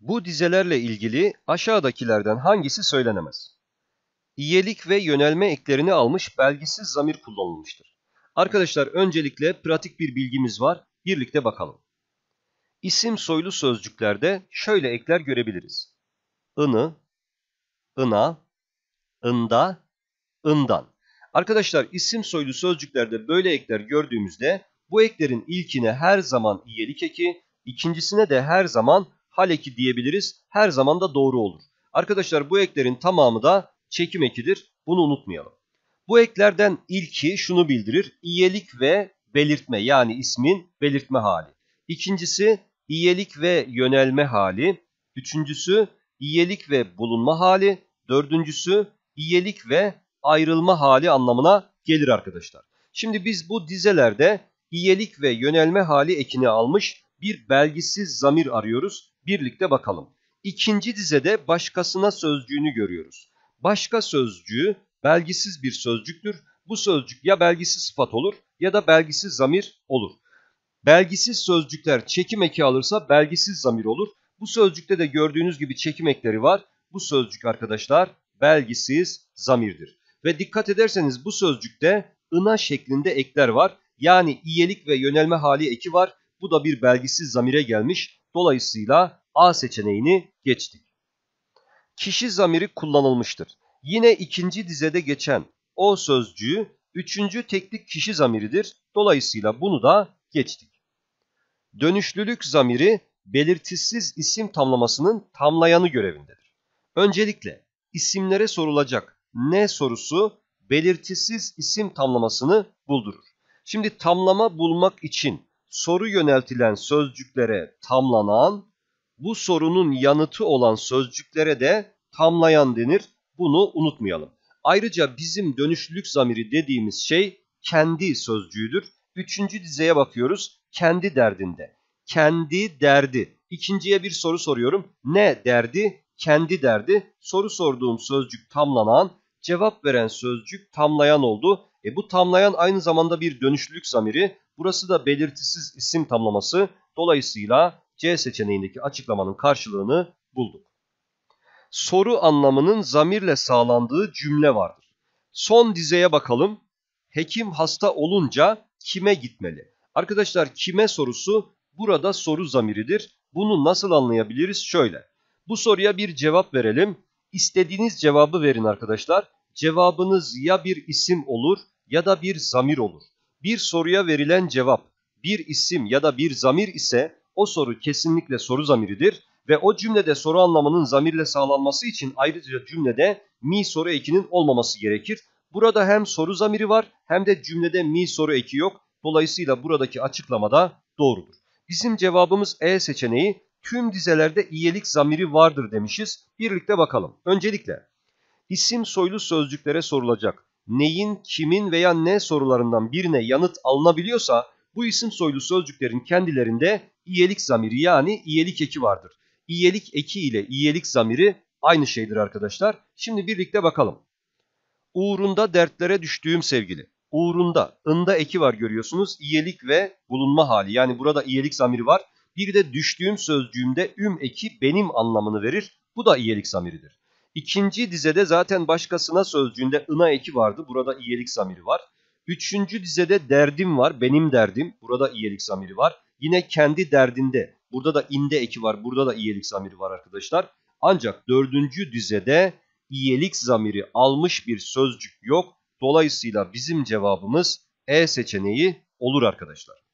Bu dizelerle ilgili aşağıdakilerden hangisi söylenemez? İyelik ve yönelme eklerini almış belgisiz zamir kullanılmıştır. Arkadaşlar öncelikle pratik bir bilgimiz var. Birlikte bakalım. İsim soylu sözcüklerde şöyle ekler görebiliriz. Ini, ına, ında, ından. Arkadaşlar isim soylu sözcüklerde böyle ekler gördüğümüzde bu eklerin ilkine her zaman iyelik eki, ikincisine de her zaman hal eki diyebiliriz. Her zaman da doğru olur. Arkadaşlar bu eklerin tamamı da çekim ekidir. Bunu unutmayalım. Bu eklerden ilki şunu bildirir. İyelik ve belirtme yani ismin belirtme hali. İkincisi iyelik ve yönelme hali. Üçüncüsü iyelik ve bulunma hali. Dördüncüsü iyelik ve ayrılma hali anlamına gelir arkadaşlar. Şimdi biz bu dizelerde iyelik ve yönelme hali ekini almış bir belgisiz zamir arıyoruz. Birlikte bakalım. İkinci dizede başkasına sözcüğünü görüyoruz. Başka sözcüğü belgisiz bir sözcüktür. Bu sözcük ya belgisiz sıfat olur ya da belgisiz zamir olur. Belgisiz sözcükler çekim eki alırsa belgisiz zamir olur. Bu sözcükte de gördüğünüz gibi çekim ekleri var. Bu sözcük arkadaşlar belgisiz zamirdir. Ve dikkat ederseniz bu sözcükte ına şeklinde ekler var. Yani iyelik ve yönelme hali eki var. Bu da bir belgisiz zamire gelmiş. Dolayısıyla A seçeneğini geçtik. Kişi zamiri kullanılmıştır. Yine ikinci dizede geçen o sözcüğü üçüncü teklik kişi zamiridir. Dolayısıyla bunu da geçtik. Dönüşlülük zamiri belirtisiz isim tamlamasının tamlayanı görevindedir. Öncelikle isimlere sorulacak ne sorusu belirtisiz isim tamlamasını buldurur. Şimdi tamlama bulmak için soru yöneltilen sözcüklere tamlanan bu sorunun yanıtı olan sözcüklere de tamlayan denir. Bunu unutmayalım. Ayrıca bizim dönüşlülük zamiri dediğimiz şey kendi sözcüğüdür. Üçüncü dizeye bakıyoruz. Kendi derdinde. Kendi derdi. İkinciye bir soru soruyorum. Ne derdi? Kendi derdi. Soru sorduğum sözcük tamlanan, cevap veren sözcük tamlayan oldu. E bu tamlayan aynı zamanda bir dönüşlülük zamiri. Burası da belirtisiz isim tamlaması. Dolayısıyla C seçeneğindeki açıklamanın karşılığını bulduk. Soru anlamının zamirle sağlandığı cümle vardır. Son dizeye bakalım. Hekim hasta olunca kime gitmeli? Arkadaşlar kime sorusu burada soru zamiridir. Bunu nasıl anlayabiliriz? Şöyle. Bu soruya bir cevap verelim. İstediğiniz cevabı verin arkadaşlar. Cevabınız ya bir isim olur ya da bir zamir olur. Bir soruya verilen cevap bir isim ya da bir zamir ise o soru kesinlikle soru zamiridir ve o cümlede soru anlamının zamirle sağlanması için ayrıca cümlede mi soru ekinin olmaması gerekir. Burada hem soru zamiri var hem de cümlede mi soru eki yok. Dolayısıyla buradaki açıklamada doğrudur. Bizim cevabımız E seçeneği tüm dizelerde iyelik zamiri vardır demişiz. Birlikte bakalım. Öncelikle isim soylu sözcüklere sorulacak neyin, kimin veya ne sorularından birine yanıt alınabiliyorsa bu isim soylu sözcüklerin kendilerinde iyelik zamiri yani iyelik eki vardır. İyelik eki ile iyelik zamiri aynı şeydir arkadaşlar. Şimdi birlikte bakalım. Uğrunda dertlere düştüğüm sevgili. Uğrunda, ında eki var görüyorsunuz. İyelik ve bulunma hali yani burada iyelik zamiri var. Bir de düştüğüm sözcüğümde üm eki benim anlamını verir. Bu da iyelik zamiridir. İkinci dizede zaten başkasına sözcüğünde ına eki vardı. Burada iyelik zamiri var. Üçüncü dizede derdim var. Benim derdim. Burada iyilik zamiri var. Yine kendi derdinde. Burada da inde eki var. Burada da iyilik zamiri var arkadaşlar. Ancak dördüncü dizede iyilik zamiri almış bir sözcük yok. Dolayısıyla bizim cevabımız E seçeneği olur arkadaşlar.